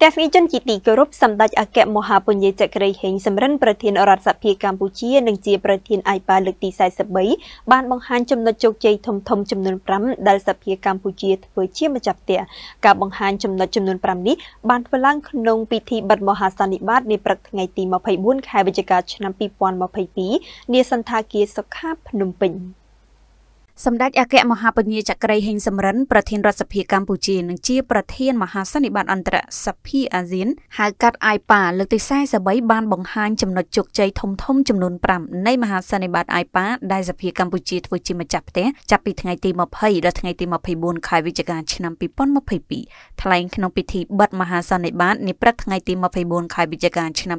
ទេសនិកជនជាទីគោរពសម្ដេចអគ្គមហាពញ្ញាចក្រីហេងសំរិនប្រធានរដ្ឋសភាកម្ពុជានិងជាប្រធានអៃប៉ាលើកទី43បានបង្ហាញចំណុចជោគជ័យធំធំចំនួន5ដែលសភាកម្ពុជាធ្វើជាម្ចាស់ផ្ទះការបង្ហាញចំណុចចំនួន5នេះបានធ្វើឡើងក្នុងពិធីបិទមហាសន្និបាតនាព្រឹកថ្ងៃទី24ខែវិច្ឆិកាឆ្នាំ2022នាសន្តាគារសុខាភ្នំពេញ។សម្ដេចអគ្គមហាពញាចក្រីហេងសំរិនប្រធានរដ្ឋសភាកម្ពុជានិងជាប្រធានមហាសន្និបាតអន្តរសភាអាស៊ានហៅកាត់ IPA លើកទី43បានបង្ហាញចំណុចជោគជ័យធំធំចំនួន5នៃមហាសន្និបាត IPA ដែលសភាកម្ពុជាធ្វើជាម្ចាស់ផ្ទះចាប់ពីថ្ងៃទី20ដល់ថ្ងៃទី24ខែវិច្ឆិកាឆ្នាំ2022ថ្លែងក្នុងពិធីបិទមហាសន្និបាតនាព្រឹកថ្ងៃទី24ខែវិច្ឆិកាឆ្នាំ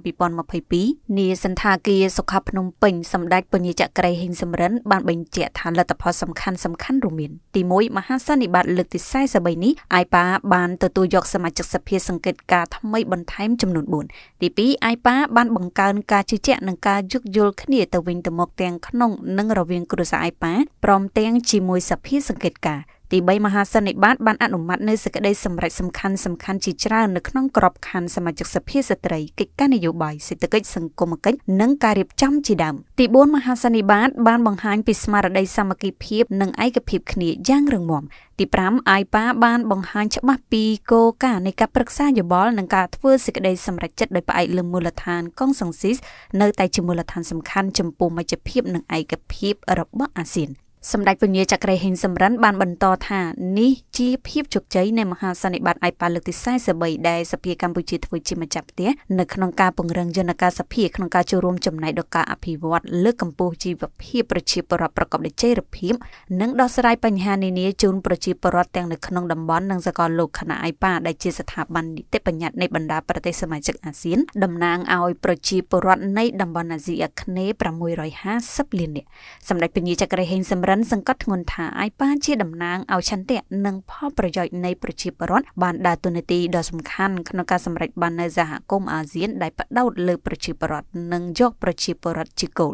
2022នាសន្តាគារសុខាភ្នំពេញសម្ដេចពញាចក្រីហេងសំរិនបានបញ្ជាក់ថាលទ្ធផលសំខាន់សំខាន់រួមមានទី1មហាសន្និបាតលើកទី43នេះអាយប៉ាបានទទួលយកសមាជិកសភាសង្កេតការថ្មីបន្ថែមចំនួន4ទី2អាយប៉ាបានបង្កើនការជឿជាក់និងការយោគយល់គ្នាទៅវិញទៅមកទាំងក្នុងនិងរវាងគ្រួសារអាយប៉ាព្រមទាំងជាមួយសភាសង្កេតការទី3មហាសន្និបាតបានអនុម័តនៅសេចក្តីសម្រេចសំខាន់សំខាន់ជាច្រើននៅក្នុងក្របខ័ណ្ឌសមាជិកសភាស្ត្រីកិច្ចការនយោបាយសេដ្ឋកិច្ចសង្គមគិច្ចនិងការរៀបចំជាដើមទី4មហាសន្និបាតបានបង្ហាញពីស្មារតីសាមគ្គីភាព និងឯកភាពគ្នាយ៉ាងរឹងមាំទី5 IPA បានបង្ហាញច្បាស់ពីគោលការណ៍នៃការប្រឹក្សាយោបល់និងការធ្វើសេចក្តីសម្រេចចិត្តដោយផ្អែកលើមូលដ្ឋានកុងសង្ស៊ីសនៅតែជាមូលដ្ឋាន សំខាន់ចំពោះមជ្ឈភាព និងឯកភាព របស់អាស៊ានសម្ដេចពញាចក្រេហេងសំរិនបានបន្តថានេះជាភាពជោគជ័យនៃមហាសន្និបាតអៃប៉ាលើកទី43ដែលសភាកម្ពុជាធ្វើជាម្ចាស់ផ្ទះនៅក្នុងការពង្រឹងយន្តការសភាក្នុងការចូលរួមចំណែកដល់ការអភិវឌ្ឍលើកកម្ពស់ជីវភាពប្រជាពលរដ្ឋប្រកបដោយចីរភាពនិងដោះស្រាយបញ្ហានានាជូនប្រជាពលរដ្ឋទាំងនៅក្នុងតំបន់និងសកលលោកខណៈអៃប៉ាដែលជាស្ថាប័ននីតិបញ្ញត្តិនៃបណ្ដាប្រទេសសមាជិកអាស៊ានតំណាងឲ្យប្រជាពលរដ្ឋនៃតំបន់អាស៊ីអាគ្នេយ៍650លាននាក់សម្ដេចពញាចក្រេហេងសំរិនរិនសង្កត់ធ្ងន់ថាអាចបានជាតំណាងឲ្យឆន្ទៈនិងផលប្រយោជន៍នៃប្រជាពលរដ្ឋបានដើរតួនាទីដ៏សំខាន់ក្នុងការសម្រេចបាននូវសហគមន៍អាស៊ាន ដែលផ្ដោតលើ ប្រជាពលរដ្ឋនិងយក ប្រជាពលរដ្ឋជាគោល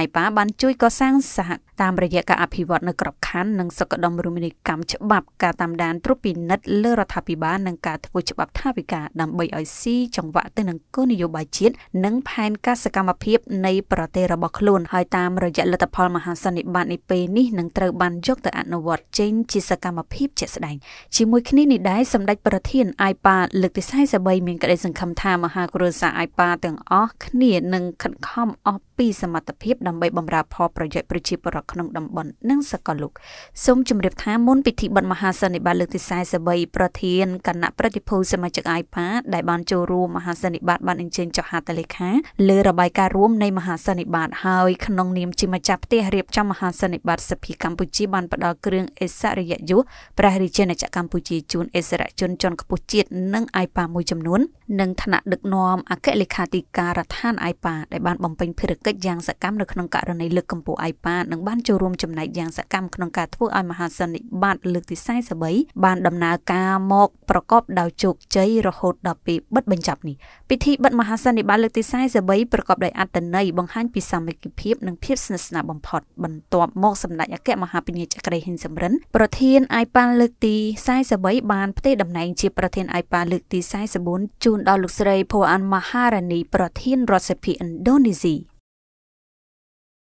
ហើយប៉ាបានជួយកសាងសហតាមរយៈការអភិវឌ្ឍនៅក្របខ័ណ្ឌនិងសក្តិដុំរមណីយកម្មច្បាប់ការតាមដានត្រួតពិនិត្យលើរដ្ឋាភិបាលនិងការធ្វើច្បាប់ថាវិការដើម្បីឲ្យស៊ីចង្វាក់ទៅនឹងគោលនយោបាយជាតិនិងផែនការសកម្មភាពនៃប្រទេសរបស់ខ្លួនហើយតាមរយៈលទ្ធផលមហាសន្និបាតនេះពេលនេះនឹងត្រូវបានយកទៅអនុវត្តចេញជាសកម្មភាពជាក់ស្ដែងជាមួយគ្នានេះដែរសម្ដេចប្រធានអៃប៉ាលើកទី43មានក្តីសង្ឃឹមថាមហាគ្រួសារអៃប៉ាទាំងអស់គ្នានឹងខិតខំអស់ពីសមត្ថភាពដើម្បីបម្រើផលប្រយោជន៍ប្រជាពលរដ្ឋក្នុងតំបន់និងសកលលោកសូមជម្រាបថាមុនពិធីបន់មហាសន្និបាតលើកទី43ប្រធានគណៈប្រតិភូសមាជិក AIPA ដែលបានចូលរួមមហាសន្និបាតបានអញ្ជើញចុះហត្ថលេខាលើរបាយការណ៍រួមនៃមហាសន្និបាតហើយក្នុងនាមជាម្ចាស់ផ្ទះរៀបចំមហាសន្និបាតសភាកម្ពុជាបានផ្ដល់គ្រឿងអេសរិយយសព្រះរាជាណាចក្រកម្ពុជាជូនអិសរជនជាន់ខ្ពស់ជាតិនិង AIPA មួយចំនួននិងឋានៈដឹកនាំអគ្គលេខាធិការដ្ឋាន AIPA ដែលបានបំពេញភារកិច្ចយ៉ាងសកម្មនៅក្នុងក្នុងករណីលើកកម្ពស់ iPad និងបានចូលរួមចំណែកយ៉ាងសកម្មក្នុងការធ្វើឲ្យមហាសន្និបាតលើកទី43បានដំណើរការមកប្រកបដោយជោគជ័យរហូតដល់ពេលបិទបញ្ចប់នេះពិធីបិទមហាសន្និបាតលើកទី43ប្រកបដោយអត្តន័យបង្ហាញពីសាមគ្គីភាពនិងភាពស្និទ្ធស្នាលបំផុតបន្ទាប់មកសម្ដេចអគ្គមហាពាណិជ្ជក្រេហ៊ិនសំរិនប្រធាន iPad លើកទី43បានផ្ទេរតំណែងជាប្រធាន iPad លើកទី44ជូនដល់លោកស្រី Phuan Maharani ប្រធានរដ្ឋសភាឥណ្ឌូនេស៊ី